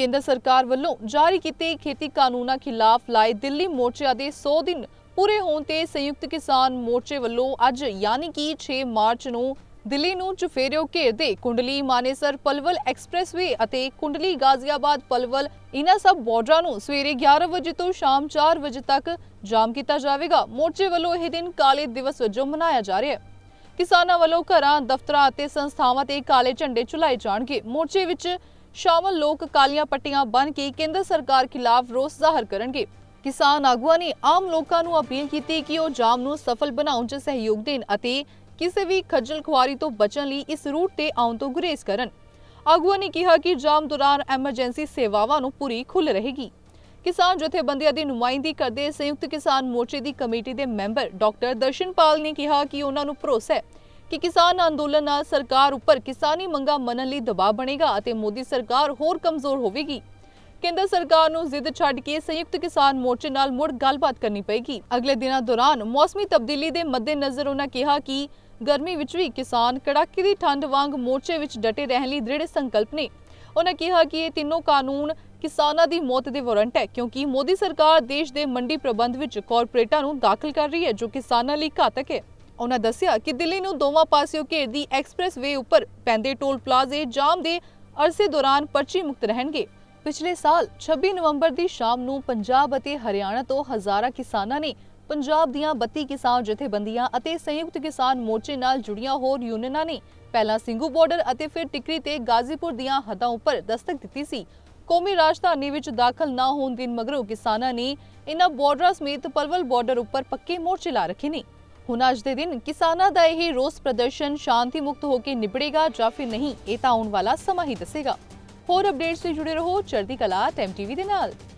ਕੇਂਦਰ ਸਰਕਾਰ ਵੱਲੋਂ ਜਾਰੀ ਕੀਤੇ ਖੇਤੀ ਕਾਨੂੰਨਾਂ ਖਿਲਾਫ ਲਾਏ ਦਿੱਲੀ ਮੋਰਚੇ ਦੇ 100 ਦਿਨ ਪੂਰੇ ਹੋਣ ਤੇ ਸੰਯੁਕਤ ਕਿਸਾਨ ਮੋਰਚੇ ਵੱਲੋਂ ਅੱਜ ਯਾਨੀ ਕਿ 6 ਮਾਰਚ ਨੂੰ ਦਿੱਲੀ ਨੂੰ ਚੁਫੇਰਿਓ ਘੇਰਦੇ ਕੁੰਡਲੀ ਮਾਨੇਸਰ ਪਲਵਲ ਐਕਸਪ੍ਰੈਸਵੇ ਅਤੇ ਕੁੰਡਲੀ ਗਾਜ਼ੀਆਬਾਦ ਪਲਵਲ ਇਹਨਾਂ ਸਭ ਬਾਰਡਰਾਂ ਨੂੰ ਸਵੇਰੇ 11 ਵਜੇ ਤੋਂ ਸ਼ਾਮ 4 ਵਜੇ ਤੱਕ ਜਾਮ ਕੀਤਾ ਜਾਵੇਗਾ ਮੋਰਚੇ ਵੱਲੋਂ ਇਹ ਦਿਨ ਕਾਲੇ ਦਿਵਸ ਵਜੋਂ ਮਨਾਇਆ ਜਾ ਰਿਹਾ ਹੈ ਕਿਸਾਨਾਂ ਵੱਲੋਂ ਘਰਾਂ ਦਫ਼ਤਰਾਂ ਅਤੇ ਸੰਸਥਾਵਾਂ ਤੇ ਕਾਲੇ ਝੰਡੇ ਚੁਲਾਏ ਜਾਣਗੇ ਮੋਰਚੇ ਵਿੱਚ ਸ਼ਾਮਲ ਲੋਕ ਕਾਲੀਆਂ ਪੱਟੀਆਂ ਬਨ ਕੇ ਕੇਂਦਰ ਸਰਕਾਰ ਖਿਲਾਫ ਰੋਸ ਜ਼ਾਹਰ ਕਰਨਗੇ ਕਿਸਾਨ ਆਗੂਆਂ ਨੇ ਆਮ ਲੋਕਾਂ ਨੂੰ ਅਪੀਲ ਕੀਤੀ ਕਿ ਉਹ ਜਾਮ ਨੂੰ ਸਫਲ ਬਣਾਉਣ 'ਚ ਸਹਿਯੋਗ ਦੇਣ ਅਤੇ ਕਿਸੇ ਵੀ ਖੱਜਲ ਖੁਆਰੀ ਤੋਂ ਬਚਣ ਲਈ ਇਸ ਰੂਟ ਤੇ ਆਉਣ ਤੋਂ ਗੁਰੇਜ਼ ਕਰਨ ਆਗੂਆਂ ਨੇ ਕਿਹਾ ਕਿ ਜਾਮ ਦੌਰਾਨ ਐਮਰਜੈਂਸੀ ਸੇਵਾਵਾਂ ਨੂੰ ਪੂਰੀ ਖੁੱਲ ਰਹੇਗੀ ਕਿਸਾਨ ਜਥੇਬੰਦੀਆਂ ਦੀ ਨੁਮਾਇੰਦੀ ਕਰਦੇ ਸੰਯੁਕਤ ਕਿਸਾਨ ਮੋਰਚੇ ਦੀ ਕਮੇਟੀ ਦੇ ਮੈਂਬਰ ਡਾਕਟਰ ਦਰਸ਼ਨਪਾਲ ਨੇ ਕਿਹਾ ਕਿ ਉਹਨਾਂ ਨੂੰ ਭਰੋਸਾ ਹੈ ਕਿ ਕਿਸਾਨ ਅੰਦੋਲਨ ਨਾਲ ਸਰਕਾਰ ਉੱਪਰ ਕਿਸਾਨੀ ਮੰਗਾਂ ਮੰਨਣ ਲਈ ਦਬਾਅ ਬਣੇਗਾ ਅਤੇ ਮੋਦੀ ਸਰਕਾਰ ਹੋਰ ਕਮਜ਼ੋਰ ਹੋਵੇਗੀ ਕੇਂਦਰ ਸਰਕਾਰ ਨੂੰ ਜ਼ਿੱਦ ਛੱਡ ਕੇ ਸੰਯੁਕਤ ਕਿਸਾਨ ਮੋਰਚੇ ਨਾਲ ਮੁੜ ਗੱਲਬਾਤ ਕਰਨੀ ਪਏਗੀ ਅਗਲੇ ਦਿਨਾਂ ਦੌਰਾਨ ਮੌਸਮੀ ਤਬਦੀਲੀ ਦੇ ਮੱਦੇਨਜ਼ਰ ਉਹਨਾਂ ਕਿਹਾ ਕਿ ਗਰਮੀ ਵਿੱਚ ਵੀ ਕਿਸਾਨ ਕੜਾਕੇ ਦੀ ਠੰਡ ਵਾਂਗ ਮੋਰਚੇ ਵਿੱਚ ਡਟੇ ਰਹਿਣ ਲਈ ਦ੍ਰਿੜ ਸੰਕਲਪ ਨੇ ਉਹਨਾਂ ਕਿਹਾ ਕਿ ਇਹ ਤਿੰਨੋਂ ਕਾਨੂੰਨ ਕਿਸਾਨਾਂ ਦੀ ਮੌਤ ਦੇ ਵਾਰੰਟ ਹੈ ਕਿਉਂਕਿ ਮੋਦੀ ਸਰਕਾਰ ਦੇਸ਼ ਦੇ ਮੰਡੀ ਪ੍ਰਬੰਧ ਵਿੱਚ ਕਾਰਪੋਰੇਟਾਂ ਨੂੰ ਦਾਖਲ ਕਰ ਰਹੀ ਹੈ ਜੋ ਕਿਸਾਨਾਂ ਲਈ ਘਾਤਕ ਹੈ ਉਹਨਾਂ ਦੱਸਿਆ ਕਿ ਦਿੱਲੀ ਨੂੰ ਦੋਵਾਂ ਪਾਸਿਓਂ ਘੇਰਦੀ ਐਕਸਪ੍ਰੈਸਵੇ ਉੱਪਰ ਪੈਂਦੇ ਟੋਲ ਪਲਾਜ਼ੇ ਜਾਮ ਦੇ ਅਰਸੇ ਦੌਰਾਨ ਪਰਚੀ ਮੁਕਤ ਰਹਿਣਗੇ ਪਿਛਲੇ ਸਾਲ 26 ਨਵੰਬਰ ਦੀ ਸ਼ਾਮ ਨੂੰ ਪੰਜਾਬ ਅਤੇ ਹਰਿਆਣਾ ਤੋਂ ਹਜ਼ਾਰਾਂ ਕਿਸਾਨਾਂ ਨੇ ਪੰਜਾਬ ਦੀਆਂ 32 ਕਿਸਾਨ ਜਥੇਬੰਦੀਆਂ ਅਤੇ ਸੰਯੁਕਤ ਕਿਸਾਨ ਮੋਰਚੇ ਨਾਲ ਜੁੜੀਆਂ ਹੋਰ ਯੂਨੀਅਨਾਂ ਨੇ ਪਹਿਲਾਂ ਸਿੰਘੂ ਬਾਰਡਰ ਅਤੇ ਫਿਰ ਟਿਕਰੀ ਤੇ ਗਾਜ਼ੀਪੁਰ ਦੀਆਂ ਹੱਦਾਂ ਉੱਪਰ ਦਸਤਕ ਦਿੱਤੀ ਸੀ ਕੌਮੀ ਰਾਜਧਾਨੀ ਵਿੱਚ ਦਾਖਲ ਨਾ ਹੋਣ ਦਿਨ ਮਗਰੋਂ ਕਿਸਾਨਾਂ ਨੇ ਇਨ੍ਹਾਂ ਬਾਰਡਰਾਂ ਸਮੇਤ ਪਲਵਲ ਬਾਰਡਰ ਉੱਪਰ ਪੱਕੇ ਮੋਰਚੇ ਲਾ ਰੱਖੇ ਨੇ ਹੁਣ ਅੱਜ ਦੇ ਦਿਨ ਕਿਸਾਨਾਂ ਦਾ ਇਹ ਰੋਸ ਪ੍ਰਦਰਸ਼ਨ ਸ਼ਾਂਤੀ ਮੁਕਤ ਹੋ ਕੇ ਨਿਬੜੇਗਾ ਜਾਂ ਫਿਰ ਨਹੀਂ ਇਹ ਤਾਂ ਆਉਣ ਵਾਲਾ ਸਮਾਂ ਹੀ ਦੱਸੇਗਾ ਹੋਰ ਅਪਡੇਟਸ ਤੋਂ ਜੁੜੇ ਰਹੋ ਚੜ੍ਹਦੀ ਕਲਾ ਟੈਮ ਟੀਵੀ ਦੇ ਨਾਲ